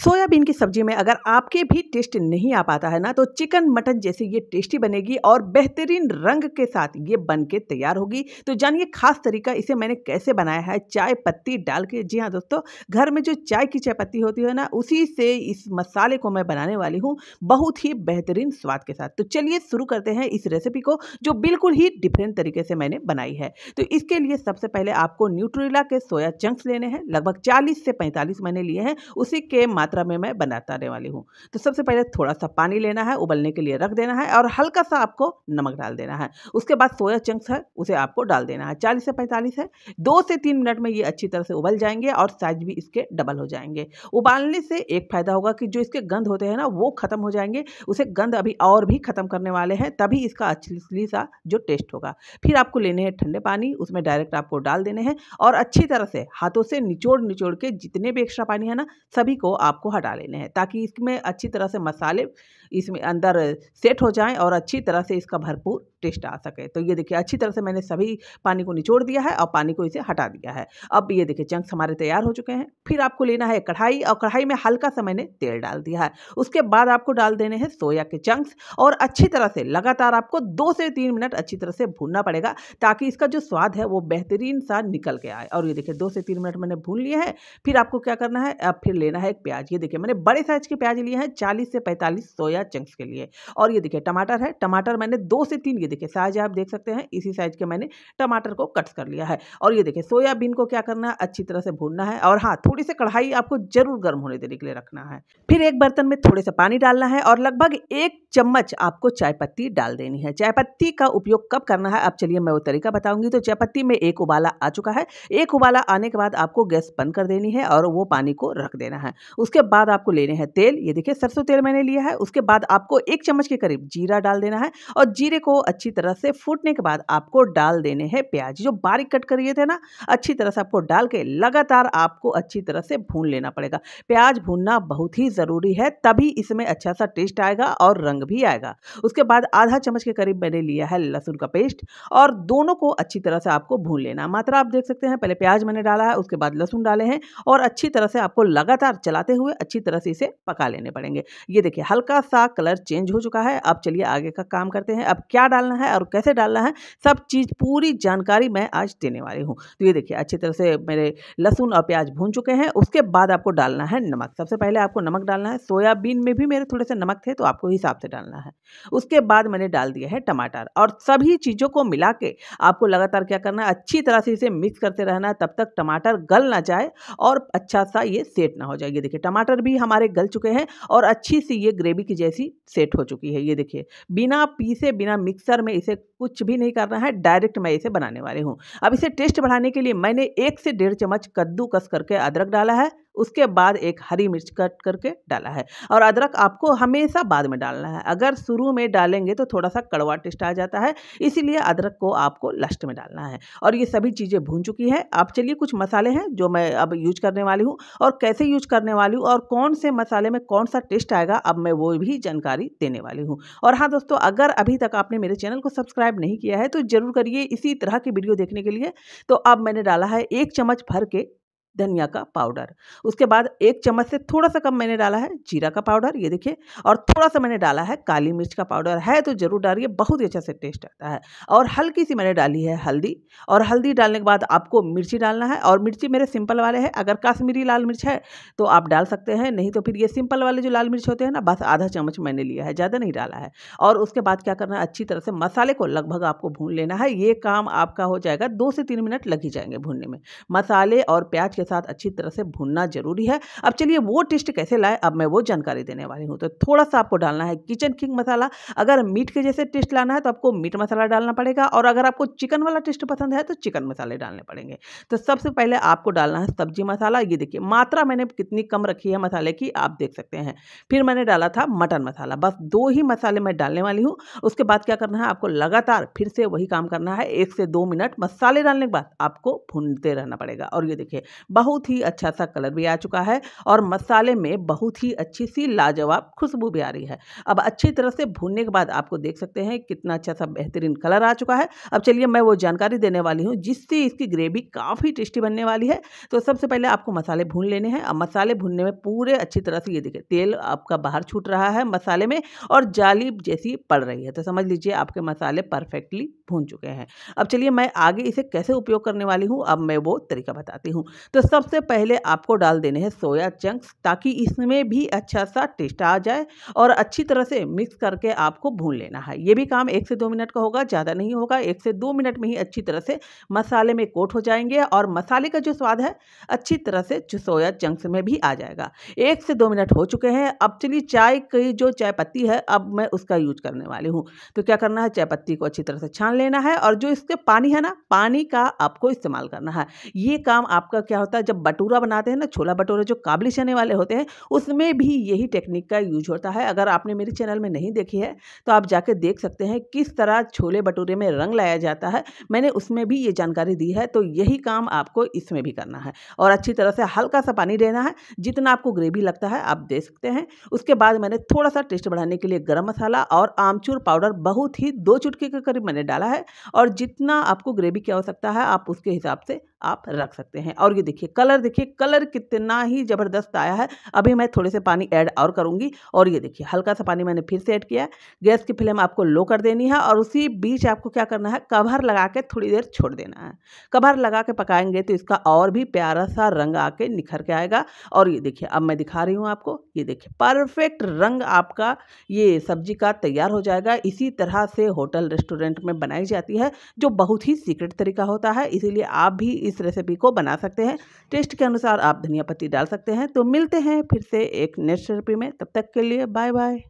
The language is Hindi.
सोयाबीन की सब्जी में अगर आपके भी टेस्ट नहीं आ पाता है ना तो चिकन मटन जैसे ये टेस्टी बनेगी और बेहतरीन रंग के साथ ये बन के तैयार होगी तो जानिए खास तरीका इसे मैंने कैसे बनाया है चाय पत्ती डाल के जी हाँ दोस्तों घर में जो चाय की चाय पत्ती होती है ना उसी से इस मसाले को मैं बनाने वाली हूँ बहुत ही बेहतरीन स्वाद के साथ तो चलिए शुरू करते हैं इस रेसिपी को जो बिल्कुल ही डिफरेंट तरीके से मैंने बनाई है तो इसके लिए सबसे पहले आपको न्यूट्रीला के सोया चंक्स लेने हैं लगभग चालीस से पैंतालीस मैंने लिए हैं उसी के मात्रा में मैं बनाता रहने वाली हूँ तो सबसे पहले थोड़ा सा पानी लेना है उबलने के लिए रख देना है और हल्का सा आपको नमक डाल देना है उसके बाद सोया चंक्स है उसे आपको डाल देना है चालीस से पैंतालीस है दो से तीन मिनट में ये अच्छी तरह से उबल जाएंगे और साइज भी इसके डबल हो जाएंगे उबालने से एक फ़ायदा होगा कि जो इसके गंध होते हैं ना वो ख़त्म हो जाएंगे उसे गंध अभी और भी ख़त्म करने वाले हैं तभी इसका अच्छी सा जो टेस्ट होगा फिर आपको लेने हैं ठंडे पानी उसमें डायरेक्ट आपको डाल देने हैं और अच्छी तरह से हाथों से निचोड़ निचोड़ के जितने भी एक्स्ट्रा पानी है ना सभी को आप आपको हटा लेने हैं ताकि इसमें अच्छी तरह से मसाले इसमें अंदर सेट हो जाएं और अच्छी तरह से इसका भरपूर टेस्ट आ सके तो ये देखिए अच्छी तरह से मैंने सभी पानी को निचोड़ दिया है और पानी को इसे हटा दिया है अब ये देखिए चंक्स हमारे तैयार हो चुके हैं फिर आपको लेना है कढ़ाई और कढ़ाई में हल्का सा मैंने तेल डाल दिया है उसके बाद आपको डाल देने हैं सोया के चंक्स और अच्छी तरह से लगातार आपको दो से तीन मिनट अच्छी तरह से भूनना पड़ेगा ताकि इसका जो स्वाद है वो बेहतरीन सा निकल के आए और ये देखिए दो से तीन मिनट मैंने भून लिए हैं फिर आपको क्या करना है अब फिर लेना है एक प्याज ये देखिए मैंने बड़े साइज के प्याज लिए हैं चालीस से पैंतालीस सोया चंक्स के लिए और ये देखिए टमाटर है टमाटर मैंने दो से तीन ये देखिए साइज आप देख सकते हैं इसी साइज के मैंने टमाटर को कट्स कर लिया है और ये देखिए सोयाबीन को क्या करना है अच्छी तरह से भूनना है और हाँ थोड़ी सी कढ़ाई आपको जरूर गर्म होने देने के लिए रखना है फिर एक बर्तन में थोड़े से पानी डालना है और लगभग एक चम्मच आपको चाय पत्ती डाल देनी है चाय पत्ती का उपयोग कब करना है अब चलिए मैं वो तरीका बताऊंगी तो चाय पत्ती में एक उबाला आ चुका है एक उबाला आने के बाद आपको गैस बंद कर देनी है और वो पानी को रख देना है उसके बाद आपको लेने हैं तेल ये देखिए सरसों तेल मैंने लिया है उसके बाद आपको एक चम्मच के करीब जीरा डाल देना है और जीरे को अच्छी तरह से फूटने के बाद आपको डाल देने हैं प्याज जो बारीक कट करिए थे ना अच्छी तरह से आपको डाल के लगातार आपको अच्छी तरह से भून लेना पड़ेगा प्याज भूनना बहुत ही ज़रूरी है तभी इसमें अच्छा सा टेस्ट आएगा और रंग भी आएगा उसके बाद आधा चम्मच के करीब मैंने लिया है लहसुन का पेस्ट और दोनों को अच्छी तरह से आपको भून लेना मात्रा आप देख सकते हैं पहले प्याज मैंने डाला है उसके बाद लहसुन डाले हैं और अच्छी तरह से आपको लगातार चलाते हुए अच्छी तरह से इसे पका लेने पड़ेंगे ये देखिए हल्का सा कलर चेंज हो चुका है अब चलिए आगे का काम करते हैं अब क्या डालना डालना है और कैसे डालना है सब चीज़ पूरी जानकारी मैं आज देने वाली हूँ तो ये देखिए अच्छी तरह से मेरे लहसुन और प्याज भून चुके हैं उसके बाद आपको डालना है नमक सबसे पहले आपको नमक डालना है सोयाबीन में भी मेरे थोड़े से नमक थे तो आपको हिसाब से डालना है उसके बाद मैंने डाल दिया है टमाटर और सभी चीज़ों को मिला के आपको लगातार क्या करना है अच्छी तरह से इसे मिक्स करते रहना है तब तक टमाटर गल ना जाए और अच्छा सा ये सेट ना हो जाए ये देखिए टमाटर भी हमारे गल चुके हैं और अच्छी सी ये ग्रेवी की जैसी सेट हो चुकी है ये देखिए बिना पीसे बिना मिक्सर में इसे कुछ भी नहीं करना है डायरेक्ट मैं इसे बनाने वाली हूँ अब इसे टेस्ट बढ़ाने के लिए मैंने एक से डेढ़ चम्मच कस करके अदरक डाला है उसके बाद एक हरी मिर्च कट करके डाला है और अदरक आपको हमेशा बाद में डालना है अगर शुरू में डालेंगे तो थोड़ा सा कड़वा टेस्ट आ जाता है इसीलिए अदरक को आपको लास्ट में डालना है और ये सभी चीज़ें भून चुकी है आप चलिए कुछ मसाले हैं जो मैं अब यूज करने वाली हूँ और कैसे यूज करने वाली हूँ और कौन से मसाले में कौन सा टेस्ट आएगा अब मैं वो भी जानकारी देने वाली हूँ और हाँ दोस्तों अगर अभी तक आपने मेरे चैनल को सब्सक्राइब नहीं किया है तो ज़रूर करिए इसी तरह की वीडियो देखने के लिए तो अब मैंने डाला है एक चम्मच भर के धनिया का पाउडर उसके बाद एक चम्मच से थोड़ा सा कम मैंने डाला है जीरा का पाउडर ये देखिए और थोड़ा सा मैंने डाला है काली मिर्च का पाउडर है तो ज़रूर डालिए बहुत ही अच्छा से टेस्ट आता है और हल्की सी मैंने डाली है हल्दी और हल्दी डालने के बाद आपको मिर्ची डालना है और मिर्ची मेरे सिंपल वाले हैं अगर काश्मीरी लाल मिर्च है तो आप डाल सकते हैं नहीं तो फिर ये सिंपल वाले जो लाल मिर्च होते हैं ना बस आधा चम्मच मैंने लिया है ज़्यादा नहीं डाला है और उसके बाद क्या करना है अच्छी तरह से मसाले को लगभग आपको भून लेना है ये काम आपका हो जाएगा दो से तीन मिनट लग ही जाएंगे भूनने में मसाले और प्याज के साथ अच्छी तरह से भूनना जरूरी है अब चलिए वो टेस्ट कैसे लाए अब मैं वो जानकारी देने वाली हूँ तो थोड़ा सा आपको डालना है किचन किंग मसाला अगर मीट के जैसे टेस्ट लाना है तो आपको मीट मसाला डालना पड़ेगा और अगर आपको चिकन वाला टेस्ट पसंद है तो चिकन मसाले डालने पड़ेंगे तो सबसे पहले आपको डालना है सब्जी मसाला ये देखिए मात्रा मैंने कितनी कम रखी है मसाले की आप देख सकते हैं फिर मैंने डाला था मटन मसाला बस दो ही मसाले मैं डालने वाली हूँ उसके बाद क्या करना है आपको लगातार फिर से वही काम करना है एक से दो मिनट मसाले डालने के बाद आपको भूनते रहना पड़ेगा और ये देखिए बहुत ही अच्छा सा कलर भी आ चुका है और मसाले में बहुत ही अच्छी सी लाजवाब खुशबू भी आ रही है अब अच्छी तरह से भूनने के बाद आपको देख सकते हैं कितना अच्छा सा बेहतरीन कलर आ चुका है अब चलिए मैं वो जानकारी देने वाली हूँ जिससे इसकी ग्रेवी काफ़ी टेस्टी बनने वाली है तो सबसे पहले आपको मसाले भून लेने हैं अब मसाले भूनने में पूरे अच्छी तरह से ये देखिए तेल आपका बाहर छूट रहा है मसाले में और जाली जैसी पड़ रही है तो समझ लीजिए आपके मसाले परफेक्टली भून चुके हैं अब चलिए मैं आगे इसे कैसे उपयोग करने वाली हूँ अब मैं वो तरीका बताती हूँ तो सबसे पहले आपको डाल देने हैं सोया चंक्स ताकि इसमें भी अच्छा सा टेस्ट आ जाए और अच्छी तरह से मिक्स करके आपको भून लेना है ये भी काम एक से दो मिनट का होगा ज़्यादा नहीं होगा एक से दो मिनट में ही अच्छी तरह से मसाले में कोट हो जाएंगे और मसाले का जो स्वाद है अच्छी तरह से सोया चंक्स में भी आ जाएगा एक से दो मिनट हो चुके हैं अब चलिए चाय की जो चाय पत्ती है अब मैं उसका यूज करने वाली हूँ तो क्या करना है चाय पत्ती को अच्छी तरह से छान लेना है और जो इसके पानी है ना पानी का आपको इस्तेमाल करना है ये काम आपका क्या होता होता है जब बटूरा बनाते हैं ना छोला भटूरा जो काबली चने वाले होते हैं उसमें भी यही टेक्निक का यूज होता है अगर आपने मेरे चैनल में नहीं देखी है तो आप जाके देख सकते हैं किस तरह छोले भटूरे में रंग लाया जाता है मैंने उसमें भी ये जानकारी दी है तो यही काम आपको इसमें भी करना है और अच्छी तरह से हल्का सा पानी देना है जितना आपको ग्रेवी लगता है आप दे सकते हैं उसके बाद मैंने थोड़ा सा टेस्ट बढ़ाने के लिए गर्म मसाला और आमचूर पाउडर बहुत ही दो चुटकी के करीब मैंने डाला है और जितना आपको ग्रेवी की आवश्यकता है आप उसके हिसाब से आप रख सकते हैं और ये देखिए कलर देखिए कलर कितना ही ज़बरदस्त आया है अभी मैं थोड़े से पानी ऐड और करूँगी और ये देखिए हल्का सा पानी मैंने फिर से ऐड किया गैस की फ्लेम आपको लो कर देनी है और उसी बीच आपको क्या करना है कवर लगा के थोड़ी देर छोड़ देना है कवर लगा के पकाएंगे तो इसका और भी प्यारा सा रंग आके निखर के आएगा और ये देखिए अब मैं दिखा रही हूँ आपको ये देखिए परफेक्ट रंग आपका ये सब्जी का तैयार हो जाएगा इसी तरह से होटल रेस्टोरेंट में बनाई जाती है जो बहुत ही सीक्रेट तरीका होता है इसीलिए आप भी इस इस रेसिपी को बना सकते हैं टेस्ट के अनुसार आप धनिया पत्ती डाल सकते हैं तो मिलते हैं फिर से एक नेक्स्ट रेसिपी में तब तक के लिए बाय बाय